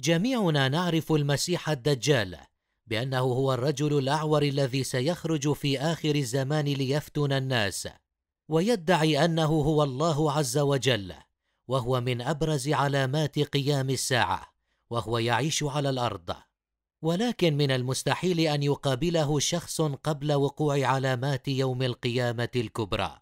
جميعنا نعرف المسيح الدجال بانه هو الرجل الاعور الذي سيخرج في اخر الزمان ليفتن الناس ويدعي انه هو الله عز وجل وهو من ابرز علامات قيام الساعه وهو يعيش على الارض ولكن من المستحيل ان يقابله شخص قبل وقوع علامات يوم القيامه الكبرى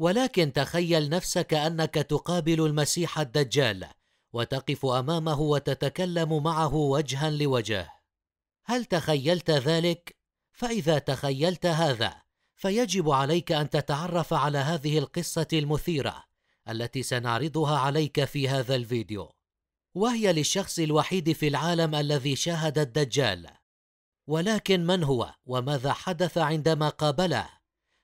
ولكن تخيل نفسك انك تقابل المسيح الدجال وتقف امامه وتتكلم معه وجها لوجه هل تخيلت ذلك فاذا تخيلت هذا فيجب عليك ان تتعرف على هذه القصه المثيره التي سنعرضها عليك في هذا الفيديو وهي للشخص الوحيد في العالم الذي شاهد الدجال ولكن من هو وماذا حدث عندما قابله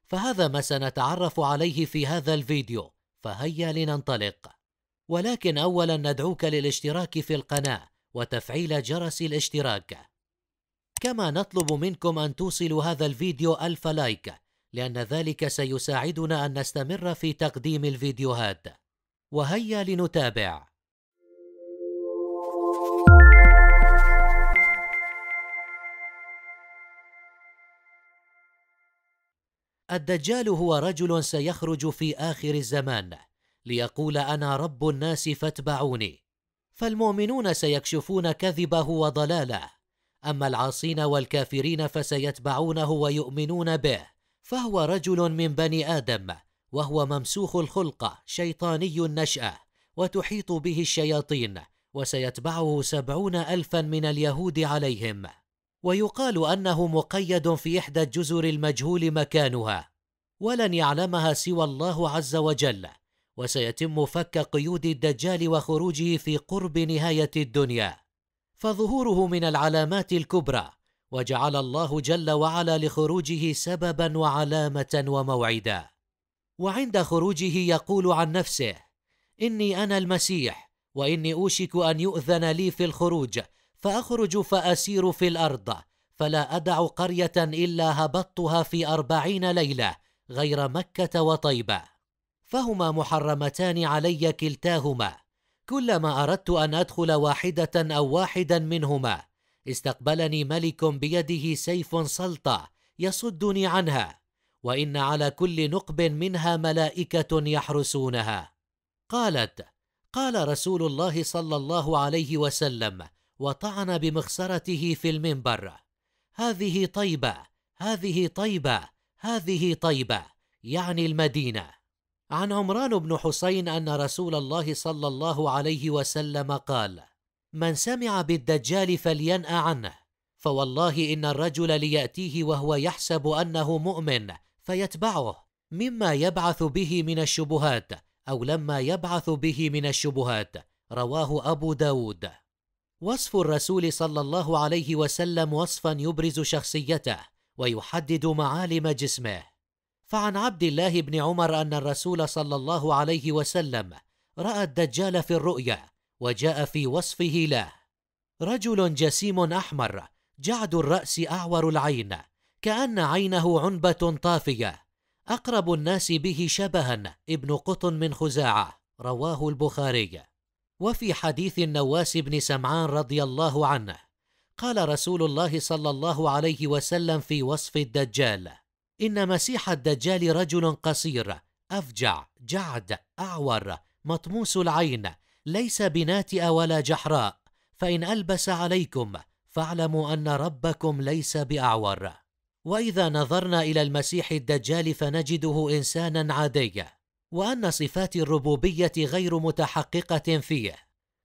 فهذا ما سنتعرف عليه في هذا الفيديو فهيا لننطلق ولكن اولا ندعوك للاشتراك في القناه وتفعيل جرس الاشتراك كما نطلب منكم ان توصلوا هذا الفيديو الف لايك لان ذلك سيساعدنا ان نستمر في تقديم الفيديوهات وهيا لنتابع الدجال هو رجل سيخرج في اخر الزمان ليقول انا رب الناس فاتبعوني فالمؤمنون سيكشفون كذبه وضلاله اما العاصين والكافرين فسيتبعونه ويؤمنون به فهو رجل من بني ادم وهو ممسوخ الخلقه شيطاني النشاه وتحيط به الشياطين وسيتبعه سبعون الفا من اليهود عليهم ويقال انه مقيد في احدى الجزر المجهول مكانها ولن يعلمها سوى الله عز وجل وسيتم فك قيود الدجال وخروجه في قرب نهايه الدنيا فظهوره من العلامات الكبرى وجعل الله جل وعلا لخروجه سببا وعلامه وموعدا وعند خروجه يقول عن نفسه اني انا المسيح واني اوشك ان يؤذن لي في الخروج فاخرج فاسير في الارض فلا ادع قريه الا هبطتها في اربعين ليله غير مكه وطيبه فهما محرمتان علي كلتاهما كلما اردت ان ادخل واحده او واحدا منهما استقبلني ملك بيده سيف سلطه يصدني عنها وان على كل نقب منها ملائكه يحرسونها قالت قال رسول الله صلى الله عليه وسلم وطعن بمخصرته في المنبر هذه طيبه هذه طيبه هذه طيبه يعني المدينه عن عمران بن حسين ان رسول الله صلى الله عليه وسلم قال من سمع بالدجال فلينا عنه فوالله ان الرجل لياتيه وهو يحسب انه مؤمن فيتبعه مما يبعث به من الشبهات او لما يبعث به من الشبهات رواه ابو داود وصف الرسول صلى الله عليه وسلم وصفا يبرز شخصيته ويحدد معالم جسمه فعن عبد الله بن عمر ان الرسول صلى الله عليه وسلم راى الدجال في الرؤيا وجاء في وصفه له رجل جسيم احمر جعد الراس اعور العين كان عينه عنبه طافيه اقرب الناس به شبها ابن قطن من خزاعه رواه البخاري وفي حديث النواس بن سمعان رضي الله عنه قال رسول الله صلى الله عليه وسلم في وصف الدجال إن مسيح الدجال رجل قصير أفجع جعد أعور مطموس العين ليس بناتئ ولا جحراء فإن ألبس عليكم فاعلموا أن ربكم ليس بأعور وإذا نظرنا إلى المسيح الدجال فنجده إنسانا عاديا وأن صفات الربوبية غير متحققة فيه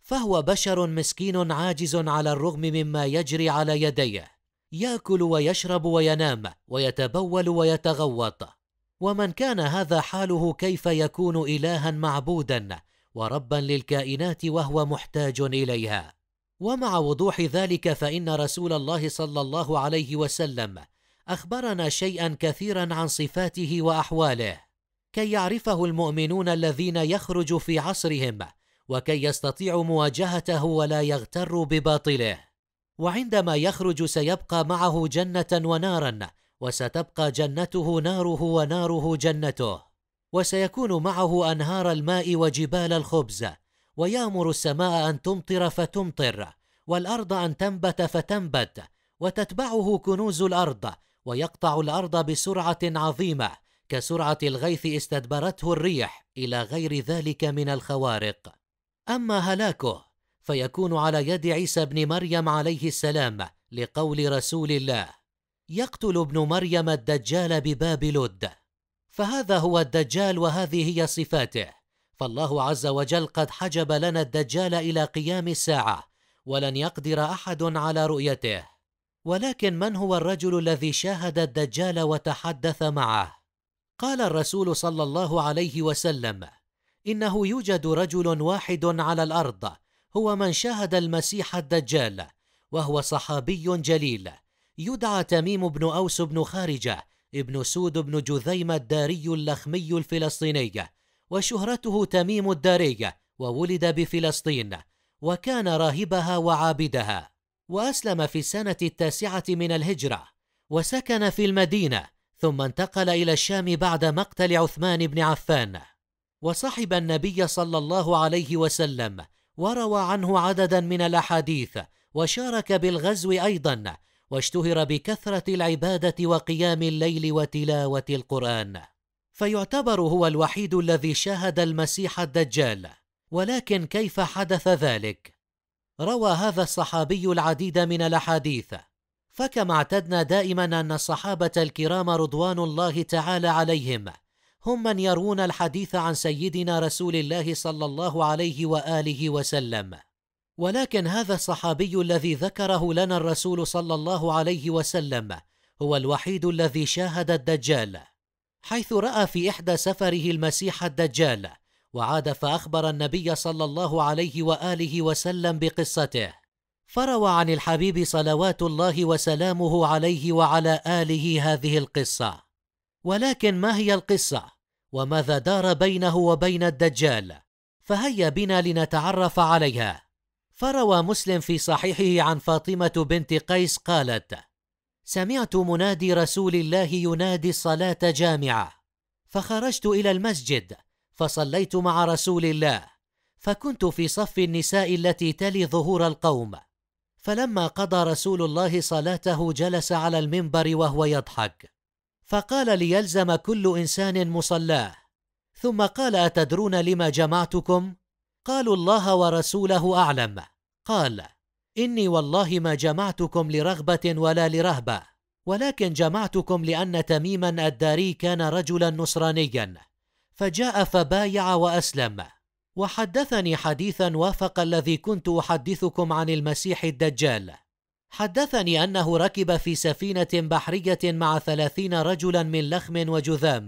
فهو بشر مسكين عاجز على الرغم مما يجري على يديه ياكل ويشرب وينام ويتبول ويتغوط ومن كان هذا حاله كيف يكون الها معبودا وربا للكائنات وهو محتاج اليها ومع وضوح ذلك فان رسول الله صلى الله عليه وسلم اخبرنا شيئا كثيرا عن صفاته واحواله كي يعرفه المؤمنون الذين يخرج في عصرهم وكي يستطيعوا مواجهته ولا يغتروا بباطله وعندما يخرج سيبقى معه جنه ونارا وستبقى جنته ناره وناره جنته وسيكون معه انهار الماء وجبال الخبز ويامر السماء ان تمطر فتمطر والارض ان تنبت فتنبت وتتبعه كنوز الارض ويقطع الارض بسرعه عظيمه كسرعه الغيث استدبرته الريح الى غير ذلك من الخوارق اما هلاكه فيكون على يد عيسى بن مريم عليه السلام لقول رسول الله يقتل ابن مريم الدجال بباب لد فهذا هو الدجال وهذه هي صفاته فالله عز وجل قد حجب لنا الدجال الى قيام الساعه ولن يقدر احد على رؤيته ولكن من هو الرجل الذي شاهد الدجال وتحدث معه قال الرسول صلى الله عليه وسلم انه يوجد رجل واحد على الارض هو من شاهد المسيح الدجال وهو صحابي جليل يدعى تميم بن أوس بن خارجة ابن سود بن جذيم الداري اللخمي الفلسطيني وشهرته تميم الداري وولد بفلسطين وكان راهبها وعابدها وأسلم في السنة التاسعة من الهجرة وسكن في المدينة ثم انتقل إلى الشام بعد مقتل عثمان بن عفان وصحب النبي صلى الله عليه وسلم وروى عنه عددا من الاحاديث وشارك بالغزو ايضا واشتهر بكثره العباده وقيام الليل وتلاوه القران فيعتبر هو الوحيد الذي شاهد المسيح الدجال ولكن كيف حدث ذلك روى هذا الصحابي العديد من الاحاديث فكما اعتدنا دائما ان الصحابه الكرام رضوان الله تعالى عليهم هم من يرون الحديث عن سيدنا رسول الله صلى الله عليه واله وسلم ولكن هذا الصحابي الذي ذكره لنا الرسول صلى الله عليه وسلم هو الوحيد الذي شاهد الدجال حيث راى في احدى سفره المسيح الدجال وعاد فاخبر النبي صلى الله عليه واله وسلم بقصته فروى عن الحبيب صلوات الله وسلامه عليه وعلى اله هذه القصه ولكن ما هي القصه وماذا دار بينه وبين الدجال فهيا بنا لنتعرف عليها فروى مسلم في صحيحه عن فاطمه بنت قيس قالت سمعت منادي رسول الله ينادي الصلاه جامعه فخرجت الى المسجد فصليت مع رسول الله فكنت في صف النساء التي تلي ظهور القوم فلما قضى رسول الله صلاته جلس على المنبر وهو يضحك فقال ليلزم كل انسان مصلاه ثم قال اتدرون لما جمعتكم قالوا الله ورسوله اعلم قال اني والله ما جمعتكم لرغبه ولا لرهبه ولكن جمعتكم لان تميما الداري كان رجلا نصرانيا فجاء فبايع واسلم وحدثني حديثا وافق الذي كنت احدثكم عن المسيح الدجال حدثني أنه ركب في سفينة بحرية مع ثلاثين رجلا من لخم وجذام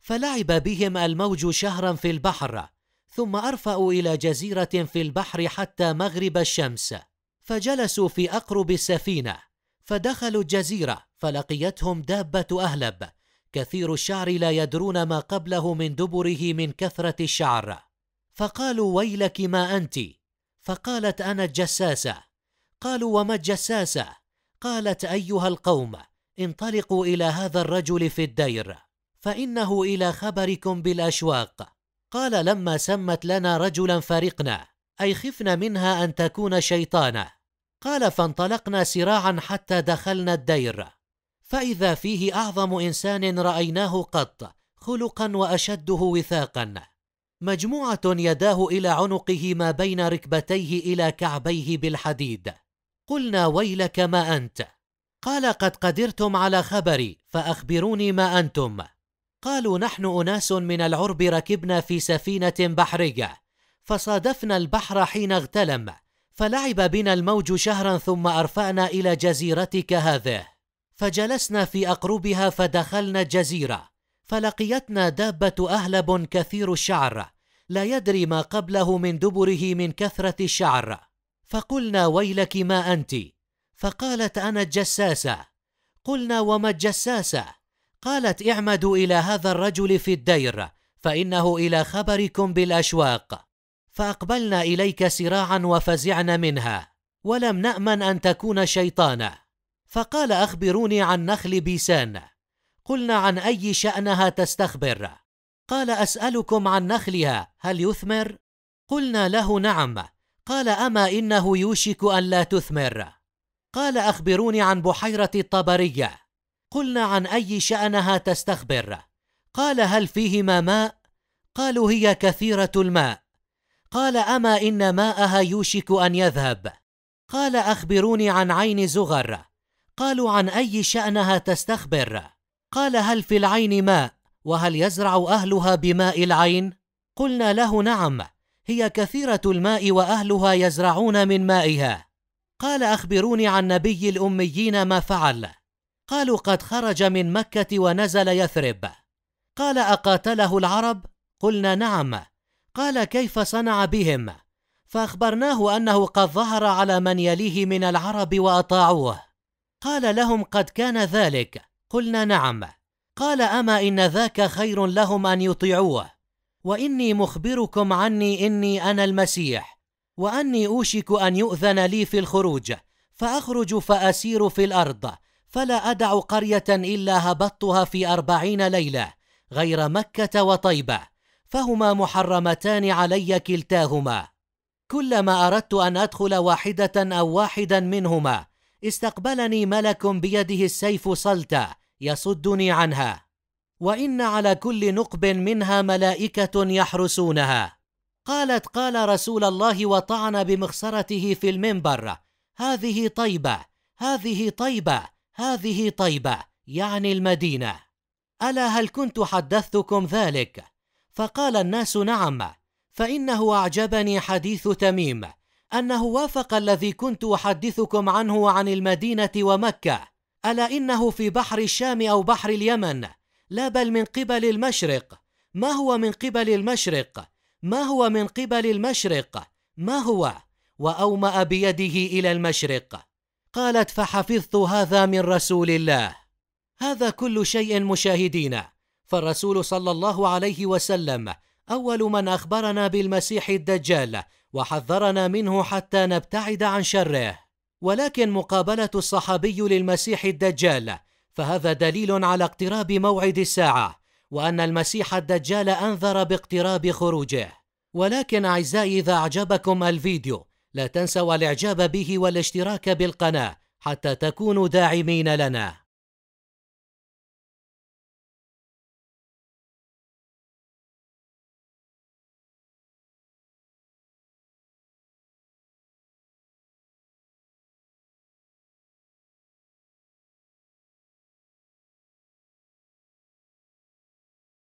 فلعب بهم الموج شهرا في البحر ثم أرفأوا إلى جزيرة في البحر حتى مغرب الشمس فجلسوا في أقرب السفينة فدخلوا الجزيرة فلقيتهم دابة أهلب كثير الشعر لا يدرون ما قبله من دبره من كثرة الشعر فقالوا ويلك ما أنت فقالت أنا الجساسة قالوا وما الجساسة؟ قالت أيها القوم انطلقوا إلى هذا الرجل في الدير فإنه إلى خبركم بالأشواق قال لما سمت لنا رجلا فارقنا أي خفنا منها أن تكون شيطانة قال فانطلقنا سراعا حتى دخلنا الدير فإذا فيه أعظم إنسان رأيناه قط خلقا وأشده وثاقا مجموعة يداه إلى عنقه ما بين ركبتيه إلى كعبيه بالحديد قلنا ويلك ما انت قال قد قدرتم على خبري فاخبروني ما انتم قالوا نحن اناس من العرب ركبنا في سفينه بحريه فصادفنا البحر حين اغتلم فلعب بنا الموج شهرا ثم ارفانا الى جزيرتك هذه فجلسنا في اقربها فدخلنا الجزيره فلقيتنا دابه اهلب كثير الشعر لا يدري ما قبله من دبره من كثره الشعر فقلنا ويلك ما انت فقالت انا الجساسه قلنا وما الجساسه قالت اعمدوا الى هذا الرجل في الدير فانه الى خبركم بالاشواق فاقبلنا اليك سراعا وفزعنا منها ولم نامن ان تكون شيطانا فقال اخبروني عن نخل بيسان قلنا عن اي شانها تستخبر قال اسالكم عن نخلها هل يثمر قلنا له نعم قال اما انه يوشك ان لا تثمر قال اخبروني عن بحيره الطبريه قلنا عن اي شانها تستخبر قال هل فيهما ماء قالوا هي كثيره الماء قال اما ان ماءها يوشك ان يذهب قال اخبروني عن عين زغر قالوا عن اي شانها تستخبر قال هل في العين ماء وهل يزرع اهلها بماء العين قلنا له نعم هي كثيرة الماء وأهلها يزرعون من مائها قال أخبروني عن نبي الأميين ما فعل قالوا قد خرج من مكة ونزل يثرب قال أقاتله العرب قلنا نعم قال كيف صنع بهم فأخبرناه أنه قد ظهر على من يليه من العرب وأطاعوه قال لهم قد كان ذلك قلنا نعم قال أما إن ذاك خير لهم أن يطيعوه واني مخبركم عني اني انا المسيح واني اوشك ان يؤذن لي في الخروج فاخرج فاسير في الارض فلا أدع قرية إلا هبطتها في أربعين ليلة غير مكة وطيبة فهما محرمتان علي كلتاهما كلما أردت أن أدخل واحدة أو واحدا منهما استقبلني ملك بيده السيف صلتا يصدني عنها وان على كل نقب منها ملائكه يحرسونها قالت قال رسول الله وطعن بمخصرته في المنبر هذه طيبه هذه طيبه هذه طيبه يعني المدينه الا هل كنت حدثتكم ذلك فقال الناس نعم فانه اعجبني حديث تميم انه وافق الذي كنت احدثكم عنه عن المدينه ومكه الا انه في بحر الشام او بحر اليمن لا بل من قبل المشرق ما هو من قبل المشرق ما هو من قبل المشرق ما هو واوما بيده الى المشرق قالت فحفظت هذا من رسول الله هذا كل شيء مشاهدين فالرسول صلى الله عليه وسلم اول من اخبرنا بالمسيح الدجال وحذرنا منه حتى نبتعد عن شره ولكن مقابله الصحابي للمسيح الدجال فهذا دليل على اقتراب موعد الساعه وان المسيح الدجال انذر باقتراب خروجه ولكن اعزائي اذا اعجبكم الفيديو لا تنسوا الاعجاب به والاشتراك بالقناه حتى تكونوا داعمين لنا